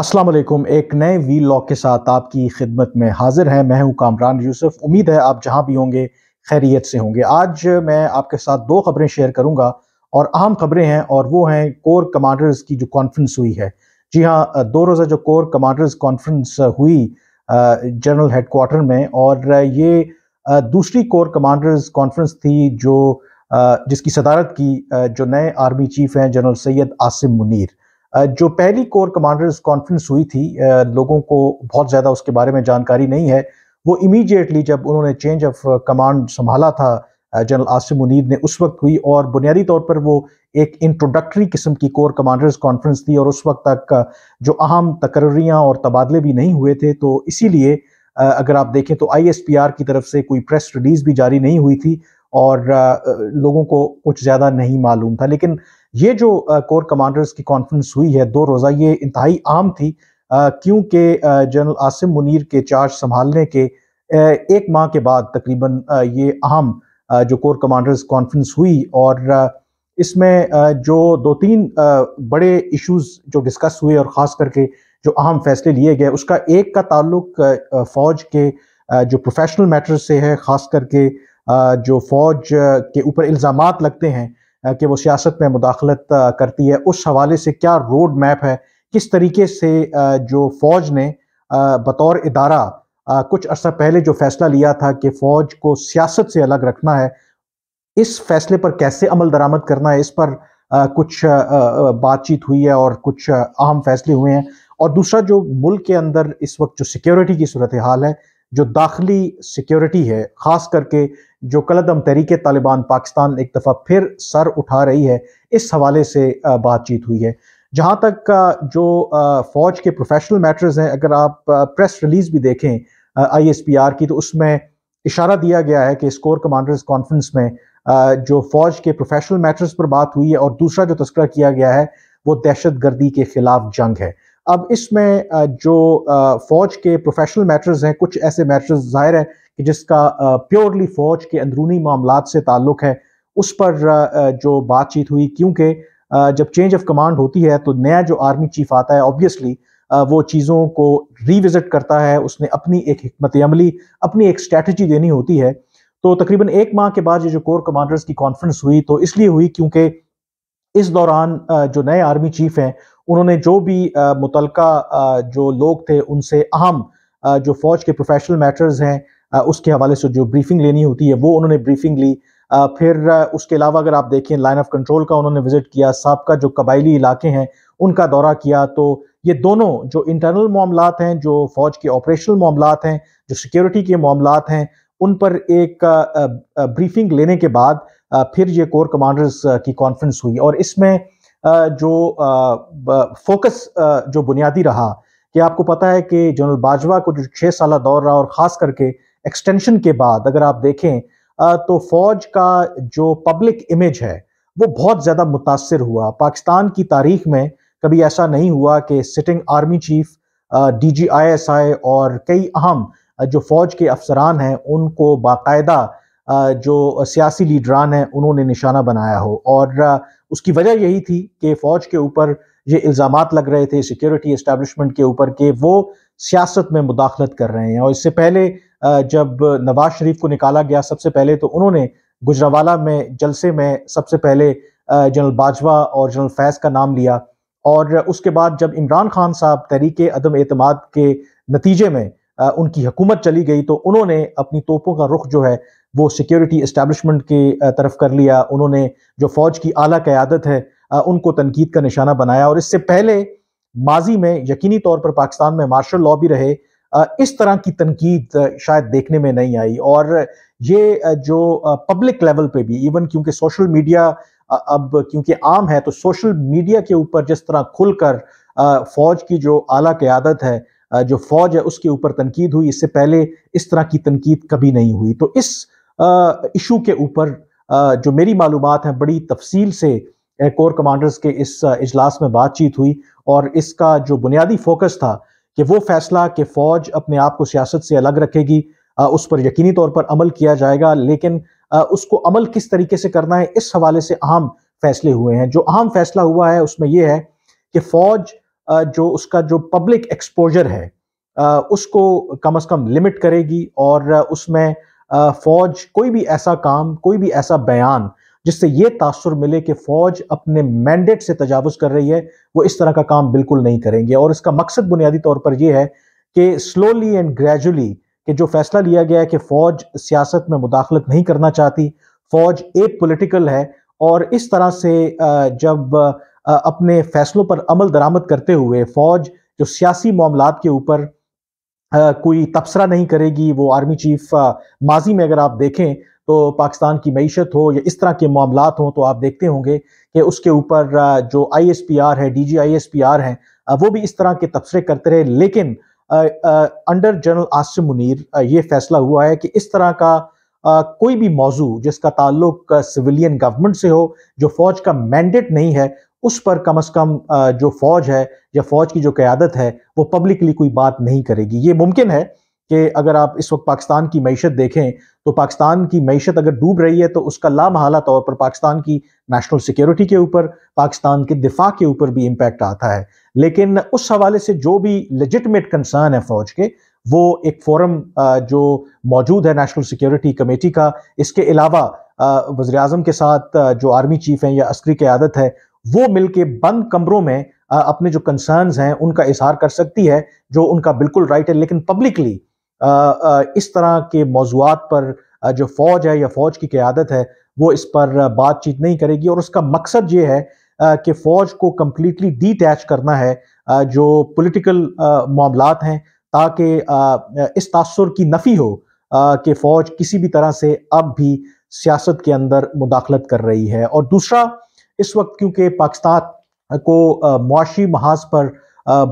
असलम एक नए we log के साथ आपकी खिदमत में हाजिर हैं मैं हूं कामरान यूसुफ उम्मीद है आप जहां भी होंगे खैरियत से होंगे आज मैं आपके साथ दो खबरें शेयर करूंगा और अहम खबरें हैं और वो हैं कोर कमांडर्स की जो कॉन्फ्रेंस हुई है जी हाँ दो रोज़ा जो कोर कमांडर्स कॉन्फ्रेंस हुई जनरल हेडकोार्टर में और ये दूसरी कोर कमांडर्स कॉन्फ्रेंस थी जो जिसकी सदारत की जो नए आर्मी चीफ हैं जनरल सैयद आसिम मुनीर जो पहली कोर कमांडर्स कॉन्फ्रेंस हुई थी लोगों को बहुत ज़्यादा उसके बारे में जानकारी नहीं है वो इमीडिएटली जब उन्होंने चेंज ऑफ कमांड संभाला था जनरल आसिम मुनीद ने उस वक्त हुई और बुनियादी तौर पर वो एक इंट्रोडक्टरी किस्म की कोर कमांडर्स कॉन्फ्रेंस थी और उस वक्त तक जो अहम तकर्रियाँ और तबादले भी नहीं हुए थे तो इसीलिए अगर आप देखें तो आईएसपीआर की तरफ से कोई प्रेस रिलीज भी जारी नहीं हुई थी और लोगों को कुछ ज़्यादा नहीं मालूम था लेकिन ये जो कोर कमांडर्स की कॉन्फ्रेंस हुई है दो रोज़ा ये इंतहाई आम थी क्योंकि जनरल आसिम मुनीर के चार्ज संभालने के एक माह के बाद तकरीबन ये अहम जो कोर कमांडर्स कॉन्फ्रेंस हुई और इसमें जो दो तीन बड़े इश्यूज जो डिस्कस हुए और ख़ास करके जो अहम फैसले लिए गए उसका एक का ताल्लुक फ़ौज के जो प्रोफेशनल मैटर्स से है ख़ास करके जो फ़ौज के ऊपर इल्ज़ाम लगते हैं कि वो सियासत में मुदाखलत करती है उस हवाले से क्या रोड मैप है किस तरीके से जो फ़ौज ने बतौर इदारा कुछ अर्सा पहले जो फ़ैसला लिया था कि फ़ौज को सियासत से अलग रखना है इस फैसले पर कैसे अमल दरामद करना है इस पर कुछ बातचीत हुई है और कुछ अहम फैसले हुए हैं और दूसरा जो मुल्क के अंदर इस वक्त जो सिक्योरिटी की सूरत हाल है जो दाखिली सिक्योरिटी है ख़ास करके जो कलदम तहरीक तालिबान पाकिस्तान एक दफ़ा फिर सर उठा रही है इस हवाले से बातचीत हुई है जहाँ तक जो फ़ौज के प्रोफेशनल मैटर्स हैं अगर आप प्रेस रिलीज़ भी देखें आई एस पी आर की तो उसमें इशारा दिया गया है कि स्कोर कमांडर्स कॉन्फ्रेंस में जो फ़ौज के प्रोफेशनल मैटर्स पर बात हुई है और दूसरा जो तस्करा किया गया है वो दहशत गर्दी के ख़िलाफ़ जंग है अब इसमें जो फ़ौज के प्रोफेशनल मैटर्स हैं कुछ ऐसे मैटर्स ज़ाहिर है कि जिसका प्योरली फ़ौज के अंदरूनी मामला से ताल्लुक़ है उस पर जो बातचीत हुई क्योंकि जब चेंज ऑफ कमांड होती है तो नया जो आर्मी चीफ आता है ऑब्वियसली वो चीज़ों को रिविज़िट करता है उसने अपनी एक हमत अमली अपनी एक स्ट्रेटजी देनी होती है तो तकरीबन एक माह के बाद ये जो कोर कमांडर्स की कॉन्फ्रेंस हुई तो इसलिए हुई क्योंकि इस दौरान जो नए आर्मी चीफ हैं उन्होंने जो भी मुतल जो लोग थे उनसे अहम जो फौज के प्रोफेशनल मैटर्स हैं उसके हवाले से जो ब्रीफिंग लेनी होती है वो उन्होंने ब्रीफिंग ली फिर उसके अलावा अगर आप देखें लाइन ऑफ कंट्रोल का उन्होंने विजिट किया सबका जो कबायली इलाके हैं उनका दौरा किया तो ये दोनों जो इंटरनल मामला हैं जो फौज के ऑपरेशनल मामला हैं जो सिक्योरिटी के मामला हैं उन पर एक ब्रीफिंग लेने के बाद फिर ये कोर कमांडर्स की कॉन्फ्रेंस हुई और इसमें जो फोकस जो बुनियादी रहा कि आपको पता है कि जनरल बाजवा को जो छः साल दौर रहा और ख़ास करके एक्सटेंशन के बाद अगर आप देखें तो फौज का जो पब्लिक इमेज है वो बहुत ज़्यादा मुतासर हुआ पाकिस्तान की तारीख में कभी ऐसा नहीं हुआ कि sitting army chief D G I S I और कई अहम जो फौज के अफसरान हैं उनको बाकायदा जो सियासी लीडरान हैं उन्होंने निशाना बनाया हो और उसकी वजह यही थी कि फ़ौज के ऊपर ये इल्ज़ाम लग रहे थे सिक्योरिटी इस्टेबलिशमेंट के ऊपर कि वो सियासत में मुदाखलत कर रहे हैं और इससे पहले जब नवाज शरीफ को निकाला गया सबसे पहले तो उन्होंने गुजरावाला में जलसे में सबसे पहले जनरल बाजवा और जनरल फैज़ का नाम लिया और उसके बाद जब इमरान खान साहब तहरीक अदम अतमाद के नतीजे में उनकी हुकूमत चली गई तो उन्होंने अपनी तोपों का रुख जो है वो सिक्योरिटी इस्टेबलिशमेंट की तरफ कर लिया उन्होंने जो फ़ौज की आला क़्यादत है उनको तनकीद का निशाना बनाया और इससे पहले माजी में यकीनी तौर पर पाकिस्तान में मार्शल लॉ भी रहे इस तरह की तनकीद शायद देखने में नहीं आई और ये जो पब्लिक लेवल पे भी इवन क्योंकि सोशल मीडिया अब क्योंकि आम है तो सोशल मीडिया के ऊपर जिस तरह खुलकर फौज की जो आला क्यादत है जो फौज है उसके ऊपर तनकीद हुई इससे पहले इस तरह की तनकीद कभी नहीं हुई तो इस इशू के ऊपर जो मेरी मालूम हैं बड़ी तफसील से कोर कमांडर्स के इस अजलास में बातचीत हुई और इसका जो बुनियादी फोकस था कि वो फैसला कि फ़ौज अपने आप को सियासत से अलग रखेगी उस पर यकीनी तौर पर अमल किया जाएगा लेकिन उसको अमल किस तरीके से करना है इस हवाले से अहम फैसले हुए हैं जो अहम फैसला हुआ है उसमें यह है कि फ़ौज जो उसका जो पब्लिक एक्सपोजर है उसको कम अज़ कम लिमिट करेगी और उसमें फ़ौज कोई भी ऐसा काम कोई भी ऐसा बयान जिससे ये तासर मिले कि फ़ौज अपने मैंडेट से तजावज़ कर रही है वो इस तरह का काम बिल्कुल नहीं करेंगे और इसका मकसद बुनियादी तौर पर यह है कि स्लोली एंड ग्रेजुअली कि जो फैसला लिया गया है कि फ़ौज सियासत में मुदाखलत नहीं करना चाहती फ़ौज ए पोलिटिकल है और इस तरह से जब अपने फैसलों पर अमल दरामद करते हुए फ़ौज जो सियासी मामला के ऊपर कोई तबसरा नहीं करेगी वो आर्मी चीफ माजी में अगर आप देखें तो पाकिस्तान की मीशत हो या इस तरह के मामला हों तो आप देखते होंगे कि उसके ऊपर जो आई एस पी आर है D G I S P R हैं वो भी इस तरह के तबसरे करते रहे लेकिन अंडर जनरल आसिम मुनीर ये फैसला हुआ है कि इस तरह का आ, कोई भी मौजू जिसका ताल्लुक सिविलियन गवर्नमेंट से हो जो फौज का मैंडेट नहीं है उस पर कम अज़ कम जो फ़ौज है या फ़ौज की जो क़्यादत है वो पब्लिकली कोई बात नहीं करेगी ये मुमकिन है कि अगर आप इस वक्त पाकिस्तान की मीशत देखें तो पाकिस्तान की मीशत अगर डूब रही है तो उसका लामहला तौर पर पाकिस्तान की नेशनल सिक्योरिटी के ऊपर पाकिस्तान के दिफा के ऊपर भी इम्पेक्ट आता है लेकिन उस हवाले से जो भी लजिटमेट कंसर्न है फ़ौज के वो एक फोरम जो मौजूद है नेशनल सिक्योरिटी कमेटी का इसके अलावा वज़ी अजम के साथ जो आर्मी चीफ हैं या अस्करी क़्यादत है वो मिलके बंद कमरों में अपने जो कंसर्न्स हैं उनका इजहार कर सकती है जो उनका बिल्कुल राइट है लेकिन पब्लिकली इस तरह के मौजूद पर जो फौज है या फौज की क्यादत है वो इस पर बातचीत नहीं करेगी और उसका मकसद ये है कि फौज को कम्प्लीटली डिटैच करना है जो पोलिटिकल मामला हैं ताकि इस तासर की नफ़ी हो कि फ़ौज किसी भी तरह से अब भी सियासत के अंदर मुदाखलत कर रही है और दूसरा इस वक्त क्योंकि पाकिस्तान को मुआशी महाज पर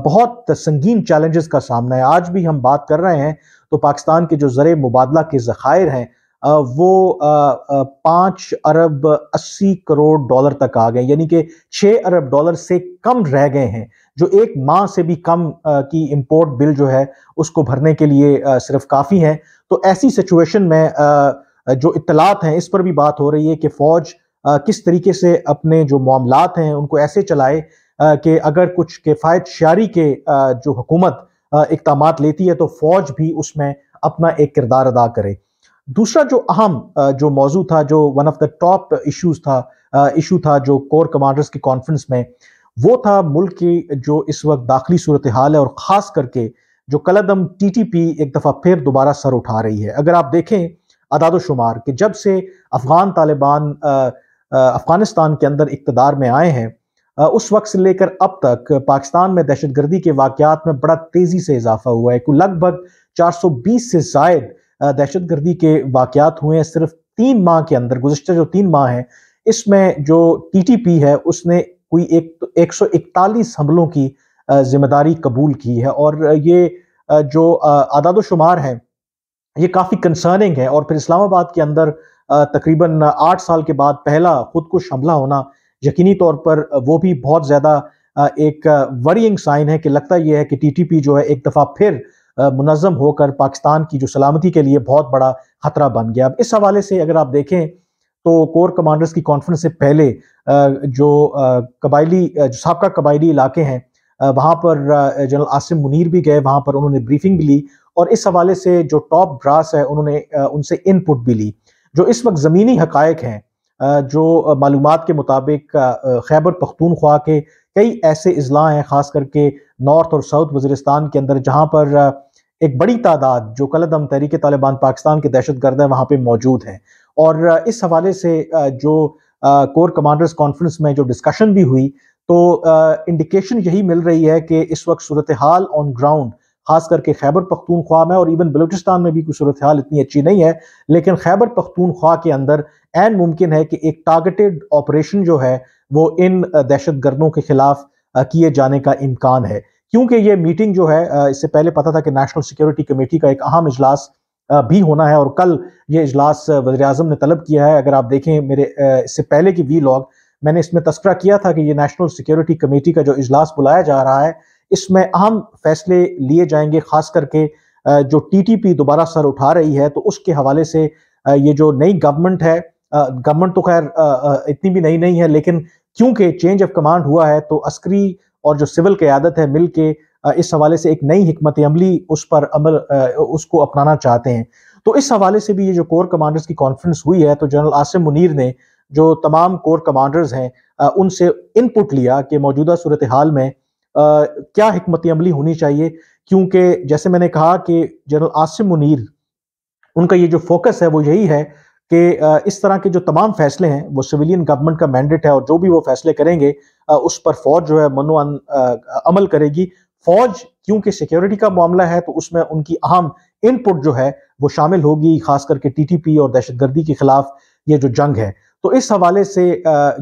बहुत संगीन चैलेंजेस का सामना है आज भी हम बात कर रहे हैं तो पाकिस्तान के जो ज़र मुबादला के ज़खायर हैं वो पाँच अरब अस्सी करोड़ डॉलर तक आ गए यानी कि छः अरब डॉलर से कम रह गए हैं जो एक माह से भी कम की इंपोर्ट बिल जो है उसको भरने के लिए सिर्फ काफ़ी है तो ऐसी सिचुएशन में जो इतलात हैं इस पर भी बात हो रही है कि फ़ौज किस तरीके से अपने जो मामलात हैं उनको ऐसे चलाए कि अगर कुछ किफ़ायत शारी के जो हुकूमत इकदाम लेती है तो फ़ौज भी उसमें अपना एक किरदार अदा करे दूसरा जो अहम जो मौजू था जो one of the top issues था इशू था जो कोर कमांडर्स की कॉन्फ्रेंस में वो था मुल्क की जो इस वक्त दाखिली सूरत हाल है और ख़ास करके जो कलदम टी टी पी एक दफ़ा फिर दोबारा सर उठा रही है अगर आप देखें अदादोशुमार कि जब से अफ़गान तालिबान अफ़गानिस्तान के अंदर इकतदार में आए हैं उस वक्त से लेकर अब तक पाकिस्तान में दहशत गर्दी के वाकत में बड़ा तेज़ी से इजाफा हुआ है लगभग 420 से जायद दहशत गर्दी के वाकत हुए हैं सिर्फ तीन माह के अंदर गुजशत जो तीन माह हैं इसमें जो टी टी पी है उसने कोई तो एक सौ इकतालीस हमलों की जिम्मेदारी कबूल की है और ये जो आदाद शुमार हैं ये काफ़ी कंसर्निंग है और फिर इस्लामाबाद के अंदर तकरीबन आठ साल के बाद पहला खुदकुश हमला होना यकीनी तौर पर वो भी बहुत ज़्यादा एक वरिंग साइन है कि लगता यह है कि टीटीपी जो है एक दफ़ा फिर मुनज़म होकर पाकिस्तान की जो सलामती के लिए बहुत बड़ा ख़तरा बन गया अब इस हवाले से अगर आप देखें तो कोर कमांडर्स की कॉन्फ्रेंस से पहले जो कबायली जो सबका कबायली इलाके हैं वहाँ पर जनरल आसिम मुनीर भी गए वहाँ पर उन्होंने ब्रीफिंग भी ली और इस हवाले से जो टॉप ब्रास है उन्होंने उनसे इनपुट भी ली जो इस वक्त ज़मीनी हक हैं जो मालूम के मुताबिक खैबर पख्तूनख्वा के कई ऐसे अजला हैं ख़ास करके नॉर्थ और साउथ वज़रस्तान के अंदर जहाँ पर एक बड़ी तादाद जो कल दम तहरीक तालिबान पाकिस्तान के दहशत गर्द हैं वहाँ पर मौजूद हैं और इस हवाले से जो कोर कमांडर्स कॉन्फ्रेंस में जो डिस्कशन भी हुई तो इंडिकेशन यही मिल रही है कि इस वक्त सूरत हाल ऑन ग्राउंड खास करके खैबर पख्तूनख्वा में और इवन बलूचिस्तान में भी कोई सूरत हाल इतनी अच्छी नहीं है लेकिन खैबर पख्तूनख्वा के अंदर एन मुमकिन है कि एक टारगेटेड ऑपरेशन जो है वो इन दहशत गर्दों के खिलाफ किए जाने का इम्कान है क्योंकि ये मीटिंग जो है इससे पहले पता था कि नेशनल सिक्योरिटी कमेटी का एक अहम इजलास भी होना है और कल ये इजलास वजर अजम ने तलब किया है अगर आप देखें मेरे इससे पहले की वी लॉग मैंने इसमें तस्करा किया था कि ये नेशनल सिक्योरिटी कमेटी का जो इजलास बुलाया जा रहा है इसमें अहम फैसले लिए जाएंगे खास करके जो टीटीपी दोबारा सर उठा रही है तो उसके हवाले से ये जो नई गवर्नमेंट है गवर्नमेंट तो खैर इतनी भी नई नहीं है लेकिन क्योंकि चेंज ऑफ कमांड हुआ है तो अस्करी और जो सिविल क्यादत है मिल के इस हवाले से एक नई हमत अमली उस पर अमल उसको अपनाना चाहते हैं तो इस हवाले से भी ये जो कोर कमांडर्स की कॉन्फ्रेंस हुई है तो जनरल आसिम मुनीर ने जो तमाम कोर कमांडर्स हैं उनसे इनपुट लिया कि मौजूदा सूरत हाल में क्या हमत अमली होनी चाहिए क्योंकि जैसे मैंने कहा कि जनरल आसिम मुनीर उनका ये जो फोकस है वो यही है कि इस तरह के जो तमाम फैसले हैं वो सिविलियन गवर्नमेंट का मैंडेट है और जो भी वो फैसले करेंगे उस पर फौज जो है मनो अमल करेगी फौज क्योंकि सिक्योरिटी का मामला है तो उसमें उनकी अहम इनपुट जो है वो शामिल होगी खास करके टीटीपी और दहशतगर्दी के खिलाफ ये जो जंग है तो इस हवाले से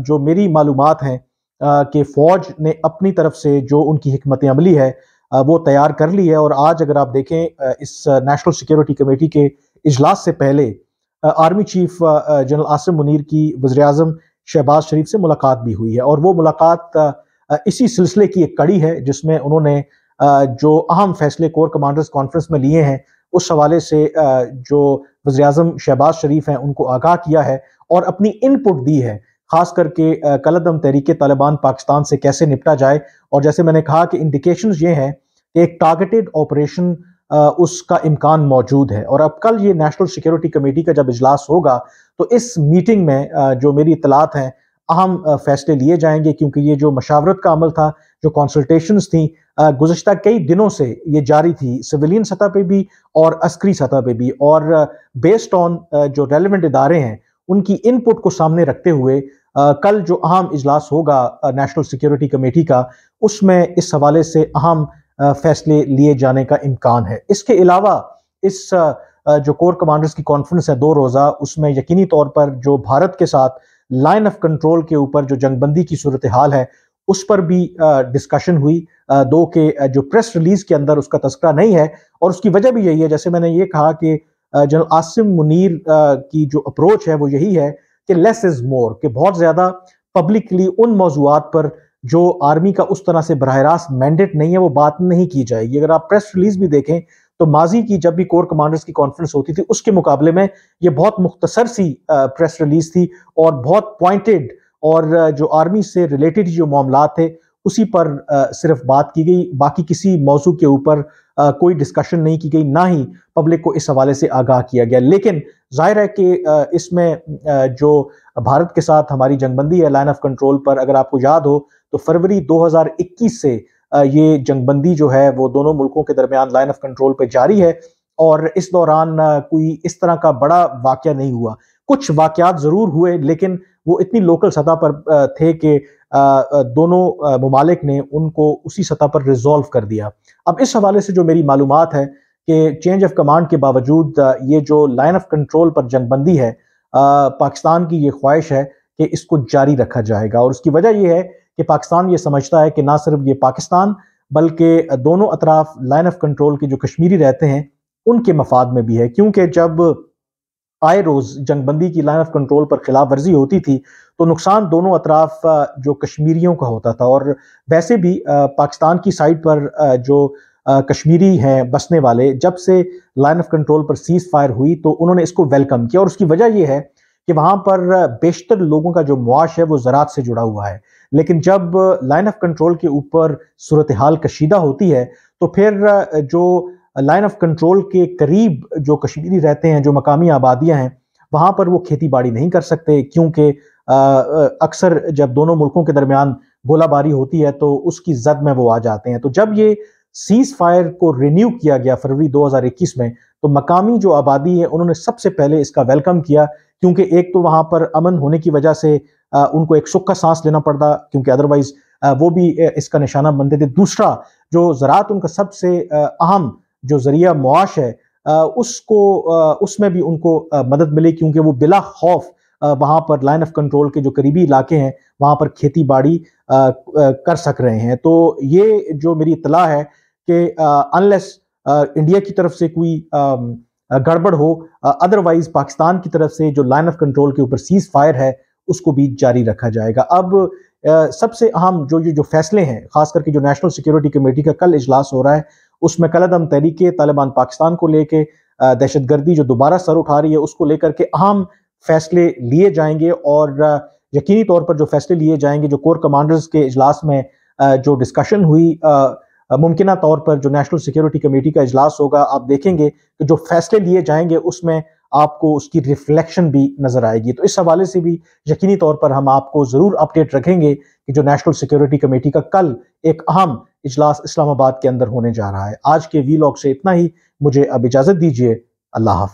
जो मेरी मालूम हैं कि फ़ौज ने अपनी तरफ से जो उनकी हमत अमली है वो तैयार कर ली है और आज अगर आप देखें इस नेशनल सिक्योरिटी कमेटी के इजलास से पहले army chief general Asim Munir की वज़र अजम शहबाज शरीफ से मुलाकात भी हुई है और वो मुलाकात इसी सिलसिले की एक कड़ी है जिसमें उन्होंने जो अहम फैसले कोर कमांडर्स कॉन्फ्रेंस में लिए हैं उस हवाले से जो वज़र अजम शहबाज शरीफ हैं उनको आगाह किया है और अपनी इनपुट दी है खास करके कलदम तहरीक तालिबान पाकिस्तान से कैसे निपटा जाए और जैसे मैंने कहा कि इंडिकेशन ये हैं कि एक टारगेटेड ऑपरेशन उसका इम्कान मौजूद है और अब कल ये नेशनल सिक्योरिटी कमेटी का जब इजलास होगा तो इस मीटिंग में जो मेरी इतलात हैं अहम फैसले लिए जाएंगे क्योंकि ये जो मशावरत का अमल था जो कॉन्सल्टेशंस थी गुजशत कई दिनों से ये जारी थी सिविलियन सतह पे भी और अस्करी सतह पे भी और बेस्ड ऑन जो रेलिवेंट इदारे हैं उनकी इनपुट को सामने रखते हुए आ, कल जो अहम इजलास होगा नेशनल सिक्योरिटी कमेटी का उसमें इस हवाले से अहम फैसले लिए जाने का इम्कान है इसके अलावा इस आ, जो कोर कमांडर्स की कॉन्फ्रेंस है दो रोज़ा उसमें यकीनी तौर पर जो भारत के साथ लाइन ऑफ कंट्रोल के ऊपर जो जंगबंदी की सूरत हाल है उस पर भी डिस्कशन हुई दो के जो प्रेस रिलीज के अंदर उसका तस्करा नहीं है और उसकी वजह भी यही है जैसे मैंने ये कहा कि जनरल आसिम मुनीर की जो अप्रोच है वो यही है कि लेस इज़ मोर कि बहुत ज़्यादा पब्लिकली उन मौजूद पर जो आर्मी का उस तरह से बरह रास्त मैंडेट नहीं है वो बात नहीं की जाएगी अगर आप प्रेस रिलीज भी देखें तो माजी की जब भी कोर कमांडर्स की कॉन्फ्रेंस होती थी उसके मुकाबले में ये बहुत मुख्तसर सी प्रेस रिलीज थी और बहुत पॉइंटेड और जो आर्मी से रिलेटेड जो मामला थे उसी पर सिर्फ बात की गई बाकी किसी मौजू के ऊपर आ, कोई डिस्कशन नहीं की गई ना ही पब्लिक को इस हवाले से आगाह किया गया लेकिन जाहिर है कि इसमें जो भारत के साथ हमारी जंगबंदी है लाइन ऑफ कंट्रोल पर अगर आपको याद हो तो फरवरी 2021 से ये जंगबंदी जो है वो दोनों मुल्कों के दरमियान लाइन ऑफ कंट्रोल पर जारी है और इस दौरान कोई इस तरह का बड़ा वाक्य नहीं हुआ कुछ वाक़ात ज़रूर हुए लेकिन वो इतनी लोकल सतह पर थे कि दोनों ममालिक ने उनको उसी सतह पर रिजॉल्व कर दिया अब इस हवाले से जो मेरी मालूम है कि चेंज ऑफ कमांड के बावजूद ये जो लाइन ऑफ कंट्रोल पर जंगबंदी है पाकिस्तान की ये ख्वाहिश है कि इसको जारी रखा जाएगा और उसकी वजह यह है कि पाकिस्तान ये समझता है कि ना सिर्फ ये पाकिस्तान बल्कि दोनों अतराफ लाइन ऑफ कंट्रोल के जो कश्मीरी रहते हैं उनके मफाद में भी है क्योंकि जब आए रोज़ जंगबंदी की लाइन ऑफ कंट्रोल पर खिलाफ वर्जी होती थी तो नुकसान दोनों अतराफ जो कश्मीरियों का होता था और वैसे भी पाकिस्तान की साइड पर जो कश्मीरी हैं बसने वाले जब से लाइन ऑफ कंट्रोल पर सीज फायर हुई तो उन्होंने इसको वेलकम किया और उसकी वजह यह है कि वहाँ पर बेशतर लोगों का जो मुआश है वो ज़रात से जुड़ा हुआ है लेकिन जब लाइन ऑफ कंट्रोल के ऊपर सूरत हाल कशीदा होती है तो फिर जो लाइन ऑफ कंट्रोल के करीब जो कश्मीरी रहते हैं जो मकामी आबादियाँ हैं वहाँ पर वो खेती बाड़ी नहीं कर सकते क्योंकि अक्सर जब दोनों मुल्कों के दरमियान गोलाबारी होती है तो उसकी जद में वो आ जाते हैं तो जब ये सीज फायर को रिन्यू किया गया फरवरी 2021 में तो मकामी जो आबादी है उन्होंने सबसे पहले इसका वेलकम किया क्योंकि एक तो वहाँ पर अमन होने की वजह से उनको एक सुख का सांस लेना पड़ता क्योंकि अदरवाइज वो भी इसका निशाना बनते थे दूसरा जो ज़रात उनका सबसे अहम जो ज़रिया मुआश है उसको उसमें भी उनको मदद मिले क्योंकि वो बिला खौफ वहाँ पर लाइन ऑफ कंट्रोल के जो करीबी इलाके हैं वहाँ पर खेती बाड़ी कर सक रहे हैं तो ये जो मेरी इतला है कि अनलेस इंडिया की तरफ से कोई गड़बड़ हो अदरवाइज पाकिस्तान की तरफ से जो लाइन ऑफ कंट्रोल के ऊपर सीज फायर है उसको भी जारी रखा जाएगा अब सबसे अहम जो ये जो फैसले हैं खास करके जो नेशनल सिक्योरिटी कमेटी का कल इजलास हो रहा है उसमें कलदम तरीके तालिबान पाकिस्तान को लेके दहशत गर्दी जो दोबारा सर उठा रही है उसको लेकर के अहम फैसले लिए जाएंगे और यकीनी तौर पर जो फैसले लिए जाएंगे जो कोर कमांडर्स के इजलास में जो डिस्कशन हुई मुमकिन तौर पर जो नेशनल सिक्योरिटी कमेटी का इजलास होगा आप देखेंगे कि जो फैसले लिए जाएंगे उसमें आपको उसकी रिफ्लेक्शन भी नज़र आएगी तो इस हवाले से भी यकीनी तौर पर हम आपको ज़रूर अपडेट रखेंगे कि जो नेशनल सिक्योरिटी कमेटी का कल एक अहम इजलास इस्लामाबाद के अंदर होने जा रहा है आज के वी से इतना ही मुझे अब इजाज़त दीजिए अल्लाह हाफि